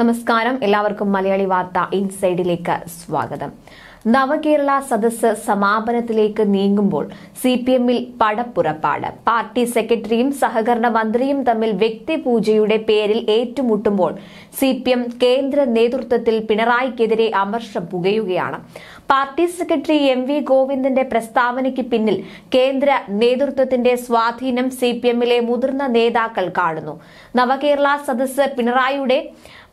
നമസ്കാരം എല്ലാവർക്കും മലയാളി വാർത്ത ഇൻസൈഡിലേക്ക് സ്വാഗതം നവകേരള സദസ്സ് സമാപനത്തിലേക്ക് നീങ്ങുമ്പോൾ സി പി എമ്മിൽ പടപ്പുറപ്പാട് പാർട്ടി സെക്രട്ടറിയും സഹകരണ മന്ത്രിയും തമ്മിൽ വ്യക്തിപൂജയുടെ പേരിൽ ഏറ്റുമുട്ടുമ്പോൾ സി പി എം കേന്ദ്ര നേതൃത്വത്തിൽ പിണറായിക്കെതിരെ അമർഷം പുകയുകയാണ് പാർട്ടി സെക്രട്ടറി എം വി ഗോവിന്ദന്റെ പ്രസ്താവനയ്ക്ക് പിന്നിൽ കേന്ദ്ര നേതൃത്വത്തിന്റെ സ്വാധീനം സി പി എമ്മിലെ മുതിർന്ന നേതാക്കൾ കാണുന്നു നവകേരള സദസ് പിണറായിയുടെ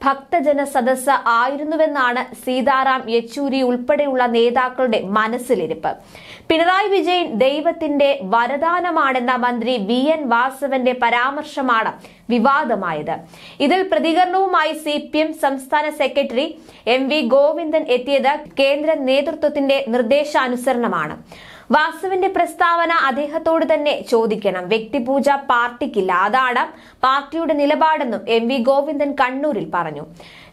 ഭക്തജന സദസ് ആയിരുന്നുവെന്നാണ് സീതാറാം യെച്ചൂരി ഉൾപ്പെടെയുള്ള നേതാക്കളുടെ മനസ്സിലിരിപ്പ് പിണറായി വിജയൻ ദൈവത്തിന്റെ വരദാനമാണെന്ന മന്ത്രി വി എൻ വാസവന്റെ പരാമർശമാണ് വിവാദമായത് ഇതിൽ പ്രതികരണവുമായി സി സംസ്ഥാന സെക്രട്ടറി എം വി ഗോവിന്ദൻ എത്തിയത് കേന്ദ്ര നേതൃത്വം നേതൃത്വത്തിന്റെ നിർദ്ദേശാനുസരണമാണ് വാസുവിന്റെ പ്രസ്താവന അദ്ദേഹത്തോട് തന്നെ ചോദിക്കണം വ്യക്തിപൂജ പാർട്ടിക്കില്ല അതാണ് പാർട്ടിയുടെ നിലപാടെന്നും എം വി ഗോവിന്ദൻ കണ്ണൂരിൽ പറഞ്ഞു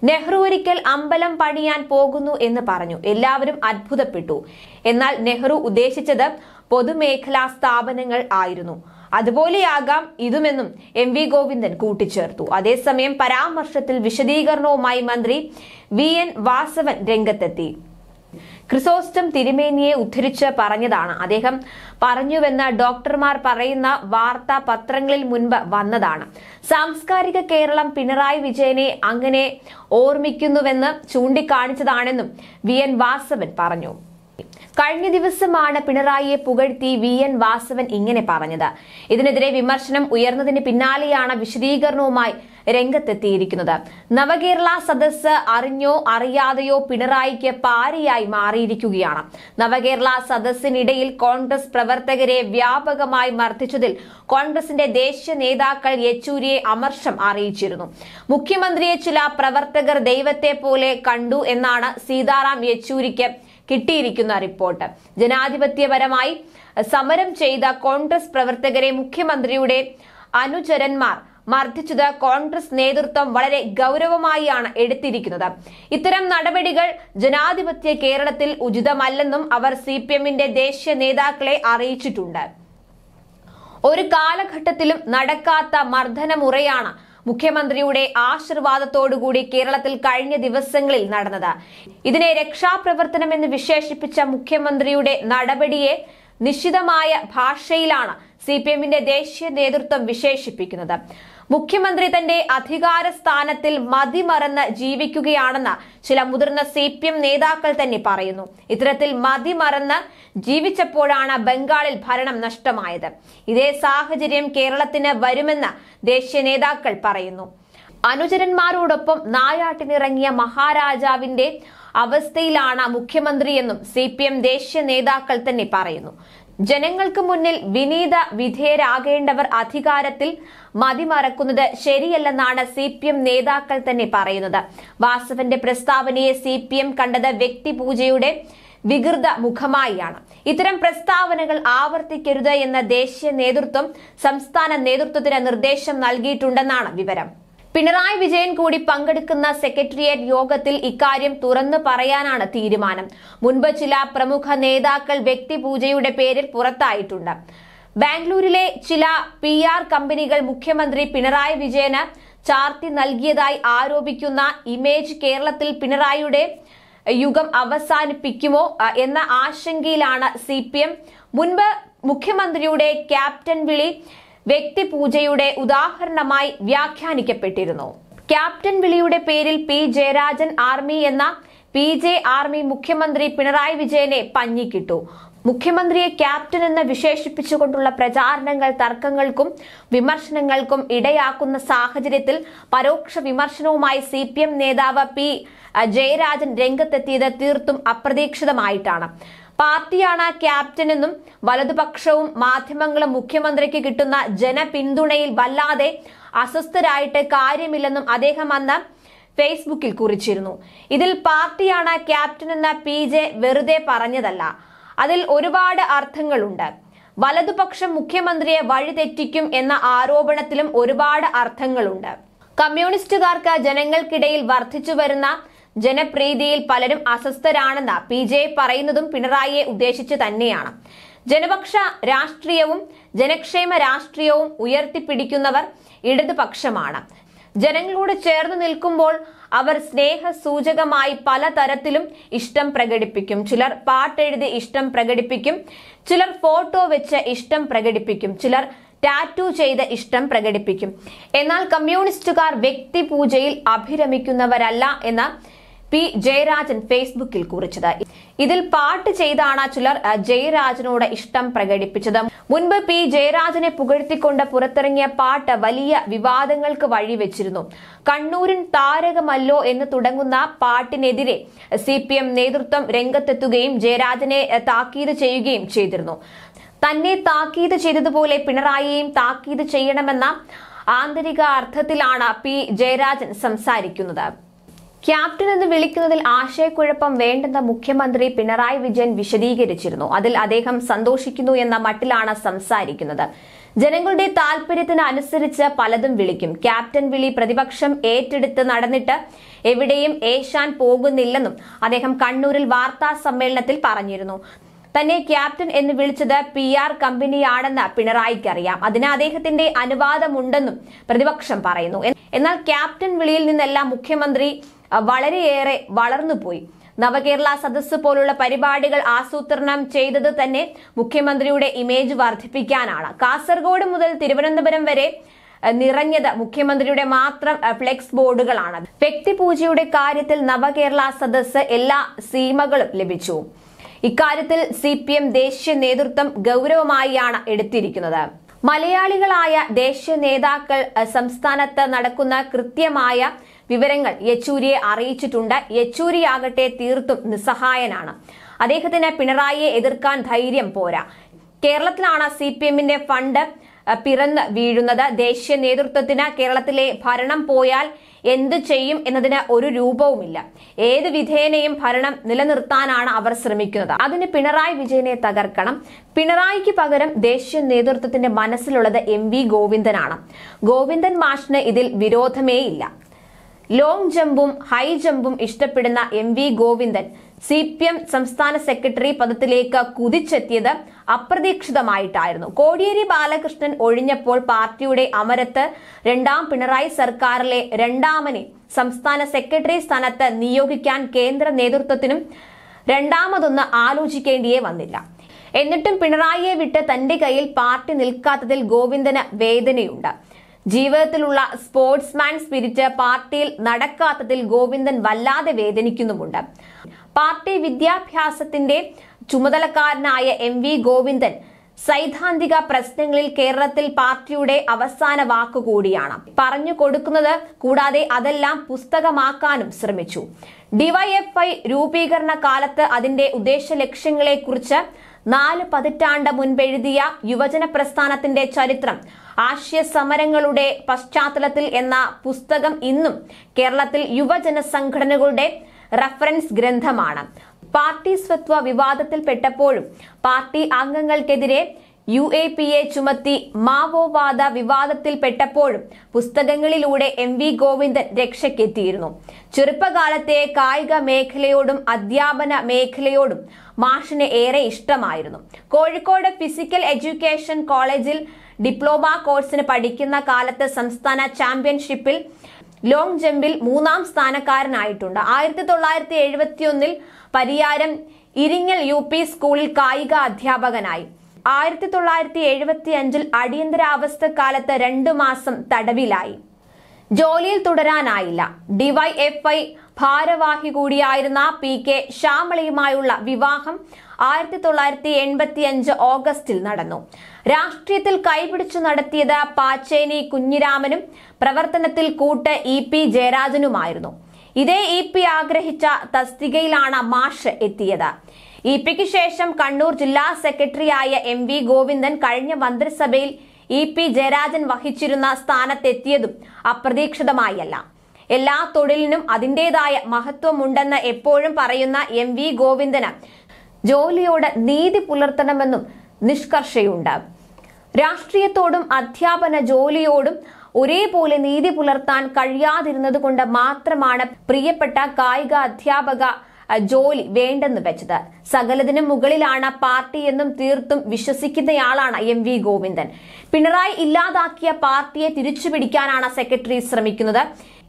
നെഹ്റു ഒരിക്കൽ അമ്പലം പണിയാൻ പോകുന്നു എന്ന് പറഞ്ഞു എല്ലാവരും അത്ഭുതപ്പെട്ടു എന്നാൽ നെഹ്റു ഉദ്ദേശിച്ചത് പൊതുമേഖലാ സ്ഥാപനങ്ങൾ ആയിരുന്നു അതുപോലെയാകാം ഇതുമെന്നും എം വി ഗോവിന്ദൻ കൂട്ടിച്ചേർത്തു അതേസമയം പരാമർശത്തിൽ വിശദീകരണവുമായി മന്ത്രി വി എൻ വാസവൻ രംഗത്തെത്തി ക്രിസോസ്റ്റം തിരുമേനിയെ ഉദ്ധരിച്ച് പറഞ്ഞതാണ് അദ്ദേഹം പറഞ്ഞുവെന്ന് ഡോക്ടർമാർ പറയുന്ന വാർത്താ പത്രങ്ങളിൽ മുൻപ് വന്നതാണ് സാംസ്കാരിക കേരളം പിണറായി വിജയനെ അങ്ങനെ ഓർമ്മിക്കുന്നുവെന്ന് ചൂണ്ടിക്കാണിച്ചതാണെന്നും വി എൻ വാസവൻ പറഞ്ഞു കഴിഞ്ഞ ദിവസമാണ് പിണറായിയെ പുകഴ്ത്തി വി എൻ വാസവൻ ഇങ്ങനെ പറഞ്ഞത് ഇതിനെതിരെ വിമർശനം ഉയർന്നതിന് പിന്നാലെയാണ് വിശദീകരണവുമായി രംഗത്തെത്തിയിരിക്കുന്നത് നവകേരള സദസ് അറിഞ്ഞോ അറിയാതെയോ പിണറായിക്ക് പാരിയായി മാറിയിരിക്കുകയാണ് നവകേരള സദസ്സിനിടയിൽ കോൺഗ്രസ് പ്രവർത്തകരെ വ്യാപകമായി മർദ്ദിച്ചതിൽ കോൺഗ്രസിന്റെ ദേശീയ നേതാക്കൾ യെച്ചൂരിയെ അമർഷം അറിയിച്ചിരുന്നു മുഖ്യമന്ത്രിയെ ചില പ്രവർത്തകർ ദൈവത്തെ പോലെ കണ്ടു എന്നാണ് സീതാറാം യെച്ചൂരിക്ക് കിട്ടിയിരിക്കുന്ന റിപ്പോർട്ട് ജനാധിപത്യപരമായി സമരം ചെയ്ത കോൺഗ്രസ് പ്രവർത്തകരെ മുഖ്യമന്ത്രിയുടെ അനുചരന്മാർ മർദ്ദിച്ചത് കോൺഗ്രസ് നേതൃത്വം വളരെ ഗൗരവമായാണ് എടുത്തിരിക്കുന്നത് ഇത്തരം നടപടികൾ ജനാധിപത്യ കേരളത്തിൽ ഉചിതമല്ലെന്നും അവർ സി ദേശീയ നേതാക്കളെ അറിയിച്ചിട്ടുണ്ട് ഒരു കാലഘട്ടത്തിലും നടക്കാത്ത മർദ്ദനമുറയാണ് മുഖ്യമന്ത്രിയുടെ ആശീർവാദത്തോടുകൂടി കേരളത്തിൽ കഴിഞ്ഞ ദിവസങ്ങളിൽ നടന്നത് ഇതിനെ രക്ഷാപ്രവർത്തനമെന്ന് വിശേഷിപ്പിച്ച മുഖ്യമന്ത്രിയുടെ നടപടിയെ നിശ്ചിതമായ ഭാഷയിലാണ് സി പി എമ്മിന്റെ ദേശീയ നേതൃത്വം വിശേഷിപ്പിക്കുന്നത് മുഖ്യമന്ത്രി തന്റെ അധികാര സ്ഥാനത്തിൽ മതിമറന്ന് ജീവിക്കുകയാണെന്ന് ചില മുതിർന്ന സി പി എം നേതാക്കൾ തന്നെ പറയുന്നു ഇത്തരത്തിൽ മതിമറന്ന് ജീവിച്ചപ്പോഴാണ് ബംഗാളിൽ ഭരണം നഷ്ടമായത് ഇതേ സാഹചര്യം കേരളത്തിന് വരുമെന്ന് ദേശീയ നേതാക്കൾ പറയുന്നു അനുചരന്മാരോടൊപ്പം നായാട്ടിനിറങ്ങിയ മഹാരാജാവിന്റെ അവസ്ഥയിലാണ് മുഖ്യമന്ത്രിയെന്നും സി പി എം ദേശീയ നേതാക്കൾ തന്നെ പറയുന്നു ജനങ്ങൾക്ക് മുന്നിൽ വിനീത വിധേയരാകേണ്ടവർ അധികാരത്തിൽ മതിമറക്കുന്നത് ശരിയല്ലെന്നാണ് സി പി എം നേതാക്കൾ തന്നെ പറയുന്നത് വാസവന്റെ പ്രസ്താവനയെ സി പി എം കണ്ടത് വ്യക്തിപൂജയുടെ വികൃത മുഖമായിയാണ് ഇത്തരം പ്രസ്താവനകൾ ആവർത്തിക്കരുത് എന്ന ദേശീയ നേതൃത്വം സംസ്ഥാന നേതൃത്വത്തിന് നിർദ്ദേശം നൽകിയിട്ടുണ്ടെന്നാണ് വിവരം പിണറായി വിജയൻ കൂടി പങ്കെടുക്കുന്ന സെക്രട്ടേറിയറ്റ് യോഗത്തിൽ ഇക്കാര്യം തുറന്നു പറയാനാണ് തീരുമാനം മുൻപ് ചില പ്രമുഖ നേതാക്കൾ വ്യക്തിപൂജയുടെ പേരിൽ പുറത്തായിട്ടുണ്ട് ബാംഗ്ലൂരിലെ ചില പി ആർ കമ്പനികൾ മുഖ്യമന്ത്രി പിണറായി വിജയന് ചാർത്തി നൽകിയതായി ആരോപിക്കുന്ന ഇമേജ് കേരളത്തിൽ പിണറായിയുടെ യുഗം അവസാനിപ്പിക്കുമോ എന്ന ആശങ്കയിലാണ് സി പി എം മുൻപ് മുഖ്യമന്ത്രിയുടെ ക്യാപ്റ്റൻ വിളി വ്യക്തി പൂജയുടെ ഉദാഹരണമായി വ്യാഖ്യാനിക്കപ്പെട്ടിരുന്നു ക്യാപ്റ്റൻ വിളിയുടെ പേരിൽ പി ജയരാജൻ ആർമി എന്ന പി ജെ ആർമി മുഖ്യമന്ത്രി പിണറായി വിജയനെ പഞ്ഞിക്കിട്ടു മുഖ്യമന്ത്രിയെ ക്യാപ്റ്റൻ എന്ന് വിശേഷിപ്പിച്ചുകൊണ്ടുള്ള പ്രചാരണങ്ങൾ തർക്കങ്ങൾക്കും വിമർശനങ്ങൾക്കും ഇടയാക്കുന്ന സാഹചര്യത്തിൽ പരോക്ഷ വിമർശനവുമായി സി പി എം നേതാവ് പി ജയരാജൻ രംഗത്തെത്തിയത് തീർത്തും അപ്രതീക്ഷിതമായിട്ടാണ് പാർട്ടിയാണ് ക്യാപ്റ്റനെന്നും വലതുപക്ഷവും മാധ്യമങ്ങളും മുഖ്യമന്ത്രിക്ക് കിട്ടുന്ന ജനപിന്തുണയിൽ വല്ലാതെ അസ്വസ്ഥരായിട്ട് കാര്യമില്ലെന്നും അദ്ദേഹം അന്ന് ഫേസ്ബുക്കിൽ കുറിച്ചിരുന്നു ഇതിൽ പാർട്ടിയാണ് ക്യാപ്റ്റൻ എന്ന പി ജെ വെറുതെ പറഞ്ഞതല്ല അതിൽ ഒരുപാട് അർത്ഥങ്ങളുണ്ട് വലതുപക്ഷം മുഖ്യമന്ത്രിയെ വഴിതെറ്റിക്കും എന്ന ആരോപണത്തിലും ഒരുപാട് അർത്ഥങ്ങളുണ്ട് കമ്മ്യൂണിസ്റ്റുകാർക്ക് ജനങ്ങൾക്കിടയിൽ വർദ്ധിച്ചു വരുന്ന ജനപ്രീതിയിൽ പലരും അസ്വസ്ഥരാണെന്ന് പി ജെ പറയുന്നതും പിണറായിയെ ഉദ്ദേശിച്ച് തന്നെയാണ് ജനപക്ഷ രാഷ്ട്രീയവും ജനക്ഷേമ രാഷ്ട്രീയവും ഉയർത്തിപ്പിടിക്കുന്നവർ ഇടതുപക്ഷമാണ് ജനങ്ങളോട് ചേർന്ന് നിൽക്കുമ്പോൾ അവർ സ്നേഹ സൂചകമായി പലതരത്തിലും ഇഷ്ടം പ്രകടിപ്പിക്കും ചിലർ പാട്ടെഴുതി ഇഷ്ടം പ്രകടിപ്പിക്കും ചിലർ ഫോട്ടോ വെച്ച് ഇഷ്ടം പ്രകടിപ്പിക്കും ചിലർ ടാറ്റു ചെയ്ത് ഇഷ്ടം പ്രകടിപ്പിക്കും എന്നാൽ കമ്മ്യൂണിസ്റ്റുകാർ വ്യക്തി പൂജയിൽ അഭിരമിക്കുന്നവരല്ല എന്ന പി ജയരാജൻ ഫേസ്ബുക്കിൽ കുറിച്ചത് ഇതിൽ പാട്ട് ചെയ്താണ് ചിലർ ജയരാജനോട് ഇഷ്ടം പ്രകടിപ്പിച്ചത് മുൻപ് പി ജയരാജനെ പുകഴ്ത്തിക്കൊണ്ട് പുറത്തിറങ്ങിയ പാട്ട് വലിയ വിവാദങ്ങൾക്ക് വഴിവെച്ചിരുന്നു കണ്ണൂരിൻ താരകമല്ലോ എന്ന് തുടങ്ങുന്ന പാട്ടിനെതിരെ സി പി എം നേതൃത്വം രംഗത്തെത്തുകയും ജയരാജനെ താക്കീത് ചെയ്യുകയും ചെയ്തിരുന്നു തന്നെ താക്കീത് ചെയ്തതുപോലെ പിണറായിയെയും താക്കീത് ചെയ്യണമെന്ന ആന്തരിക അർത്ഥത്തിലാണ് പി ജയരാജൻ സംസാരിക്കുന്നത് ക്യാപ്റ്റൻ എന്ന് വിളിക്കുന്നതിൽ ആശയക്കുഴപ്പം വേണ്ടെന്ന് മുഖ്യമന്ത്രി പിണറായി വിജയൻ വിശദീകരിച്ചിരുന്നു അതിൽ അദ്ദേഹം സന്തോഷിക്കുന്നു എന്ന മട്ടിലാണ് സംസാരിക്കുന്നത് ജനങ്ങളുടെ താൽപര്യത്തിന് അനുസരിച്ച് പലതും വിളിക്കും ക്യാപ്റ്റൻ വിളി പ്രതിപക്ഷം ഏറ്റെടുത്ത് നടന്നിട്ട് എവിടെയും ഏശാൻ പോകുന്നില്ലെന്നും അദ്ദേഹം കണ്ണൂരിൽ വാർത്താ സമ്മേളനത്തിൽ പറഞ്ഞിരുന്നു തന്നെ ക്യാപ്റ്റൻ എന്ന് വിളിച്ചത് പി ആർ കമ്പനിയാണെന്ന് പിണറായിക്കറിയാം അതിന് അദ്ദേഹത്തിന്റെ അനുവാദമുണ്ടെന്നും പ്രതിപക്ഷം പറയുന്നു എന്നാൽ ക്യാപ്റ്റൻ വിളിയിൽ നിന്നെല്ലാം മുഖ്യമന്ത്രി വളരെയേറെ വളർന്നുപോയി നവകേരള സദസ് പോലുള്ള പരിപാടികൾ ആസൂത്രണം ചെയ്തത് തന്നെ മുഖ്യമന്ത്രിയുടെ ഇമേജ് വർദ്ധിപ്പിക്കാനാണ് കാസർഗോഡ് മുതൽ തിരുവനന്തപുരം വരെ നിറഞ്ഞത് മുഖ്യമന്ത്രിയുടെ മാത്രം ഫ്ലെക്സ് ബോർഡുകളാണ് വ്യക്തിപൂജയുടെ കാര്യത്തിൽ നവകേരള സദസ് എല്ലാ സീമകളും ലഭിച്ചു ഇക്കാര്യത്തിൽ സി ദേശീയ നേതൃത്വം ഗൗരവമായാണ് എടുത്തിരിക്കുന്നത് മലയാളികളായ ദേശീയ നേതാക്കൾ സംസ്ഥാനത്ത് നടക്കുന്ന കൃത്യമായ വിവരങ്ങൾ യെച്ചൂരിയെ അറിയിച്ചിട്ടുണ്ട് യെച്ചൂരിയാകട്ടെ തീർത്തും നിസ്സഹായനാണ് അദ്ദേഹത്തിന് പിണറായിയെ എതിർക്കാൻ ധൈര്യം പോരാ കേരളത്തിലാണ് സി പി എമ്മിന്റെ ഫണ്ട് പിറന്ന് വീഴുന്നത് ദേശീയ നേതൃത്വത്തിന് കേരളത്തിലെ ഭരണം പോയാൽ എന്തു ചെയ്യും എന്നതിന് ഒരു രൂപവുമില്ല ഏത് വിധേനയും ഭരണം നിലനിർത്താനാണ് അവർ ശ്രമിക്കുന്നത് അതിന് പിണറായി വിജയനെ തകർക്കണം പിണറായിക്ക് പകരം ദേശീയ നേതൃത്വത്തിന്റെ മനസ്സിലുള്ളത് എം വി ഗോവിന്ദനാണ് ഗോവിന്ദൻ മാഷിന് ഇതിൽ വിരോധമേയില്ല ലോങ് ജമ്പും ഹൈ ജമ്പും ഇഷ്ടപ്പെടുന്ന M V Govindan C P M സംസ്ഥാന സെക്രട്ടറി പദത്തിലേക്ക് കുതിച്ചെത്തിയത് അപ്രതീക്ഷിതമായിട്ടായിരുന്നു കോടിയേരി ബാലകൃഷ്ണൻ ഒഴിഞ്ഞപ്പോൾ പാർട്ടിയുടെ അമരത്ത് രണ്ടാം പിണറായി സർക്കാരിലെ രണ്ടാമനെ സംസ്ഥാന സെക്രട്ടറി സ്ഥാനത്ത് നിയോഗിക്കാൻ കേന്ദ്ര നേതൃത്വത്തിനും രണ്ടാമതൊന്ന് ആലോചിക്കേണ്ടിയേ വന്നില്ല എന്നിട്ടും പിണറായിയെ വിട്ട് തന്റെ കയ്യിൽ പാർട്ടി നിൽക്കാത്തതിൽ ഗോവിന്ദന് വേദനയുണ്ട് ജീവിതത്തിലുള്ള സ്പോർട്സ്മാൻ സ്പിരിറ്റ് പാർട്ടിയിൽ നടക്കാത്തതിൽ ഗോവിന്ദൻ വല്ലാതെ വേദനിക്കുന്നുമുണ്ട് പാർട്ടി വിദ്യാഭ്യാസത്തിന്റെ ചുമതലക്കാരനായ എം വി ഗോവിന്ദൻ സൈദ്ധാന്തിക പ്രശ്നങ്ങളിൽ കേരളത്തിൽ പാർട്ടിയുടെ അവസാന വാക്കുകൂടിയാണ് പറഞ്ഞു കൊടുക്കുന്നത് കൂടാതെ അതെല്ലാം പുസ്തകമാക്കാനും ശ്രമിച്ചു ഡിവൈഎഫ്ഐ രൂപീകരണ കാലത്ത് അതിന്റെ ഉദ്ദേശ ലക്ഷ്യങ്ങളെക്കുറിച്ച് നാല് പതിറ്റാണ്ട് മുൻപെഴുതിയ യുവജന പ്രസ്ഥാനത്തിന്റെ ചരിത്രം ആശയ സമരങ്ങളുടെ പശ്ചാത്തലത്തിൽ എന്ന പുസ്തകം ഇന്നും കേരളത്തിൽ യുവജന സംഘടനകളുടെ റഫറൻസ് ഗ്രന്ഥമാണ് പാർട്ടി സ്വത്വ വിവാദത്തിൽപ്പെട്ടപ്പോഴും പാർട്ടി അംഗങ്ങൾക്കെതിരെ യു എ പി എ ചുമത്തി മാവോവാദ വിവാദത്തിൽപ്പെട്ടപ്പോഴും പുസ്തകങ്ങളിലൂടെ എം വി ഗോവിന്ദൻ രക്ഷയ്ക്കെത്തിയിരുന്നു ചെറുപ്പകാലത്തെ കായിക മേഖലയോടും അധ്യാപന മേഖലയോടും മാഷിന് ഏറെ ഇഷ്ടമായിരുന്നു കോഴിക്കോട് ഫിസിക്കൽ എഡ്യൂക്കേഷൻ കോളേജിൽ ഡിപ്ലോമ കോഴ്സിന് പഠിക്കുന്ന കാലത്ത് സംസ്ഥാന ചാമ്പ്യൻഷിപ്പിൽ ലോങ് ജമ്പിൽ മൂന്നാം സ്ഥാനക്കാരനായിട്ടുണ്ട് ആയിരത്തി തൊള്ളായിരത്തി എഴുപത്തിയൊന്നിൽ പരിയാരം ഇരിങ്ങൽ യു പി സ്കൂളിൽ കായിക അധ്യാപകനായി ആയിരത്തി തൊള്ളായിരത്തി എഴുപത്തി അഞ്ചിൽ അടിയന്തരാവസ്ഥ കാലത്ത് രണ്ടു മാസം തടവിലായി ജോലിയിൽ തുടരാനായില്ല ഡിവൈഎഫ്ഐ ഭാരവാഹി കൂടിയായിരുന്ന പി കെ ശ്യാമളയുമായുള്ള വിവാഹം ആയിരത്തി തൊള്ളായിരത്തി എൺപത്തി അഞ്ച് ഓഗസ്റ്റിൽ നടന്നു രാഷ്ട്രീയത്തിൽ കൈപിടിച്ചു നടത്തിയത് പാച്ചേനി കുഞ്ഞിരാമനും പ്രവർത്തനത്തിൽ കൂട്ട് ഇ പി ജയരാജനുമായിരുന്നു ഇതേ ഇ പി ആഗ്രഹിച്ച തസ്തികയിലാണ് മാഷ് എത്തിയത് ഇ പിക്ക് ശേഷം കണ്ണൂർ ജില്ലാ സെക്രട്ടറിയായ എം വി ഗോവിന്ദൻ കഴിഞ്ഞ മന്ത്രിസഭയിൽ ഇ പി ജയരാജൻ വഹിച്ചിരുന്ന സ്ഥാനത്തെത്തിയതും അപ്രതീക്ഷിതമായല്ല എല്ലാ തൊഴിലിനും അതിൻ്റെതായ മഹത്വമുണ്ടെന്ന് എപ്പോഴും പറയുന്ന എം വി ഗോവിന്ദന് ജോലിയോട് നീതി പുലർത്തണമെന്നും നിഷ്കർഷയുണ്ട് രാഷ്ട്രീയത്തോടും അധ്യാപന ജോലിയോടും ഒരേപോലെ നീതി പുലർത്താൻ കഴിയാതിരുന്നത് കൊണ്ട് മാത്രമാണ് പ്രിയപ്പെട്ട കായിക അധ്യാപക ജോലി വേണ്ടെന്ന് വെച്ചത് സകലതിനും മുകളിലാണ് പാർട്ടി എന്നും തീർത്തും വിശ്വസിക്കുന്നയാളാണ് എം വി ഗോവിന്ദൻ പിണറായി ഇല്ലാതാക്കിയ പാർട്ടിയെ തിരിച്ചുപിടിക്കാനാണ് സെക്രട്ടറി ശ്രമിക്കുന്നത്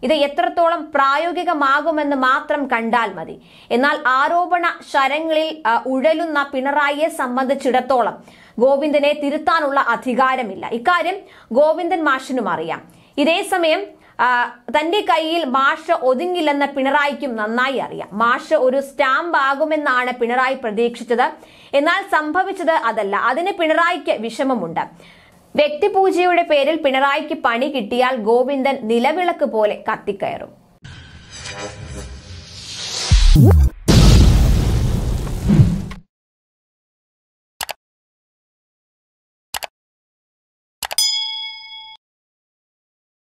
ഇത് എത്രത്തോളം പ്രായോഗികമാകുമെന്ന് മാത്രം കണ്ടാൽ മതി എന്നാൽ ആരോപണ ശരങ്ങളിൽ ഉഴലുന്ന പിണറായിയെ സംബന്ധിച്ചിടത്തോളം ഗോവിന്ദനെ തിരുത്താനുള്ള അധികാരമില്ല ഇക്കാര്യം ഗോവിന്ദൻ മാഷിനും അറിയാം ഇതേസമയം തന്റെ കയ്യിൽ മാഷ ഒതുങ്ങില്ലെന്ന് പിണറായിക്കും നന്നായി അറിയാം മാഷ ഒരു സ്റ്റാമ്പ് ആകുമെന്നാണ് പിണറായി പ്രതീക്ഷിച്ചത് എന്നാൽ സംഭവിച്ചത് അതല്ല അതിന് പിണറായിക്ക് വിഷമമുണ്ട് വ്യക്തിപൂജയുടെ പേരിൽ പിണറായിക്ക് പണി കിട്ടിയാൽ ഗോവിന്ദൻ നിലവിളക്ക് പോലെ കത്തിക്കയറും